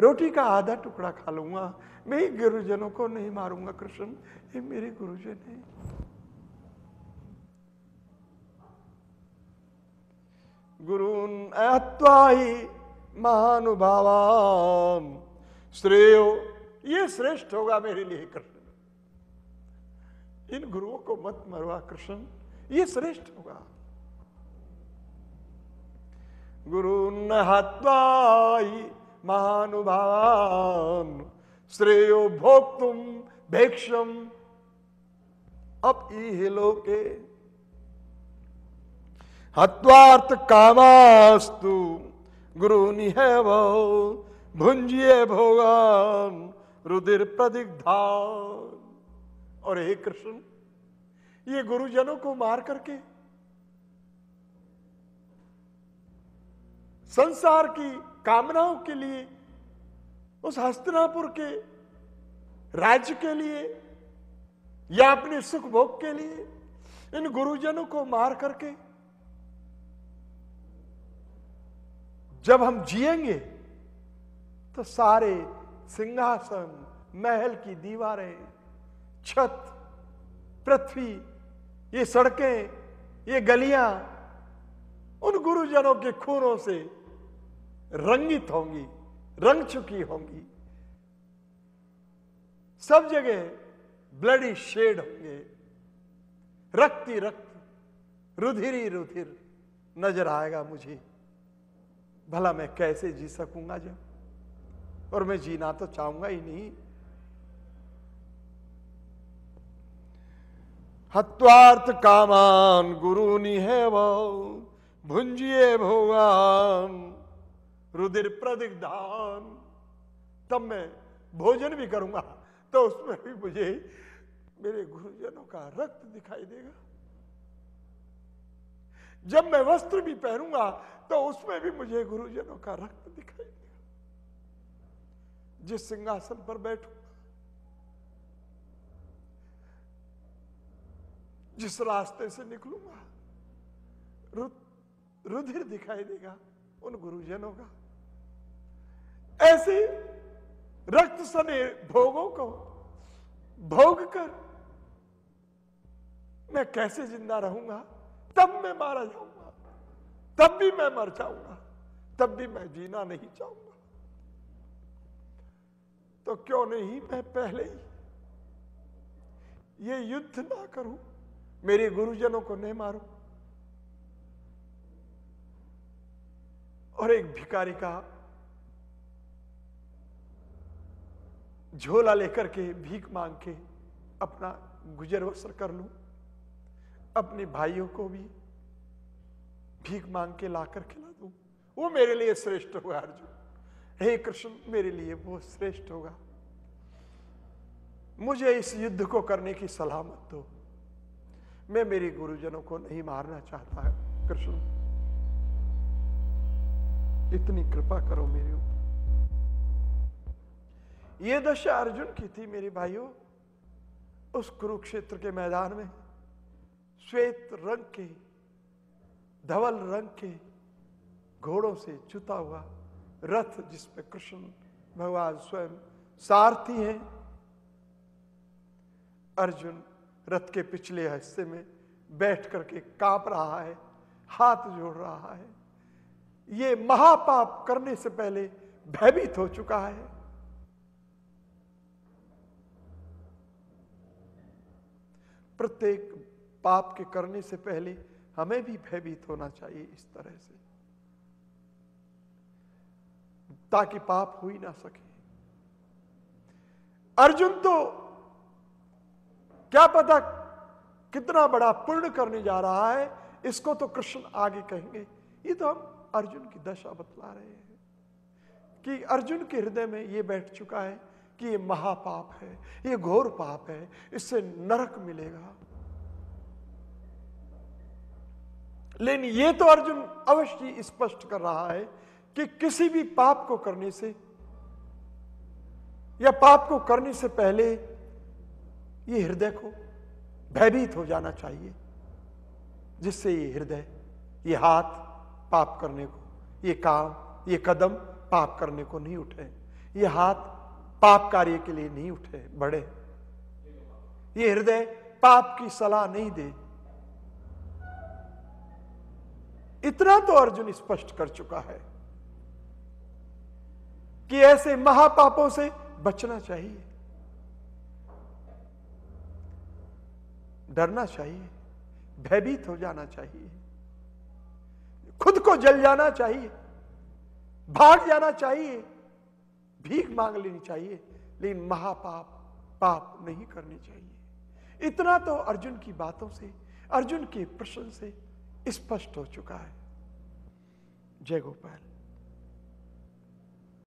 रोटी का आधा टुकड़ा खा लूंगा मैं गुरुजनों को नहीं मारूंगा कृष्ण ये मेरे गुरुजन है गुरु ही महानुभावान श्रेय ये श्रेष्ठ होगा मेरे लिए कृष्ण इन गुरुओं को मत मरवा कृष्ण ये श्रेष्ठ होगा गुरु नहात्वाई महानुभावान श्रेयो भोक्तुम भेक्षम अप ई के हत्वार्थ कामास्तु गुरु निहे भुंजिए भोगान रुधिर प्रदिग्धान और हे कृष्ण ये गुरुजनों को मार करके संसार की कामनाओं के लिए उस हस्तनापुर के राज्य के लिए या अपने सुख भोग के लिए इन गुरुजनों को मार करके जब हम जिएंगे तो सारे सिंहासन महल की दीवारें छत पृथ्वी ये सड़कें ये गलियां उन गुरुजनों के खूनों से रंगित होंगी रंग चुकी होंगी सब जगह ब्लडी शेड होंगे रक्ति रक्त रुधिर ही रुधिर नजर आएगा मुझे भला मैं कैसे जी सकूंगा जब और मैं जीना तो चाहूंगा ही नहीं हत्वार्थ कामान गुरु है वो भुंजिए भगवान रुधिर प्रदिग्धान तब मैं भोजन भी करूंगा तो उसमें भी मुझे मेरे गुरुजनों का रक्त दिखाई देगा जब मैं वस्त्र भी पहनूंगा तो उसमें भी मुझे गुरुजनों का रक्त दिखाई देगा जिस सिंहासन पर बैठूंगा जिस रास्ते से निकलूंगा रुधिर दिखाई देगा उन गुरुजनों का ऐसे रक्त सने भोगों को भोग कर मैं कैसे जिंदा रहूंगा तब मैं मारा जाऊंगा तब भी मैं मर जाऊंगा तब भी मैं जीना नहीं चाहूंगा तो क्यों नहीं मैं पहले ही ये युद्ध ना करूं मेरे गुरुजनों को नहीं मारूं और एक भिकारी का झोला लेकर के भीख मांग के अपना गुजर बसर कर लूं अपने भाइयों को भी भीख मांग के ला कर खिला दूं वो मेरे लिए श्रेष्ठ होगा अर्जुन हे कृष्ण मेरे लिए वो श्रेष्ठ होगा मुझे इस युद्ध को करने की सलाह मत दो मैं मेरे गुरुजनों को नहीं मारना चाहता कृष्ण इतनी कृपा करो मेरे ऊपर ये दशा अर्जुन की थी मेरे भाइयों उस कुरुक्षेत्र के मैदान में श्वेत रंग के धवल रंग के घोड़ों से छुता हुआ रथ जिसपे कृष्ण भगवान स्वयं सारथी हैं अर्जुन रथ के पिछले हिस्से में बैठ करके कांप रहा है हाथ जोड़ रहा है ये महापाप करने से पहले भयभीत हो चुका है प्रत्येक पाप के करने से पहले हमें भी भयभीत होना चाहिए इस तरह से ताकि पाप हो ही ना सके अर्जुन तो क्या पता कितना बड़ा पुण्य करने जा रहा है इसको तो कृष्ण आगे कहेंगे ये तो हम अर्जुन की दशा बतला रहे हैं कि अर्जुन के हृदय में ये बैठ चुका है कि ये महापाप है ये घोर पाप है इससे नरक मिलेगा लेकिन ये तो अर्जुन अवश्य स्पष्ट कर रहा है कि किसी भी पाप को करने से या पाप को करने से पहले ये हृदय को भयभीत हो जाना चाहिए जिससे ये हृदय ये हाथ पाप करने को ये काम ये कदम पाप करने को नहीं उठे ये हाथ पाप कार्य के लिए नहीं उठे बढ़े ये हृदय पाप की सलाह नहीं दे इतना तो अर्जुन स्पष्ट कर चुका है कि ऐसे महापापों से बचना चाहिए डरना चाहिए भयभीत हो जाना चाहिए खुद को जल जाना चाहिए भाग जाना चाहिए भीख मांग लेनी चाहिए लेकिन महापाप पाप नहीं करने चाहिए इतना तो अर्जुन की बातों से अर्जुन के प्रश्न से स्पष्ट हो चुका है जय गोपाल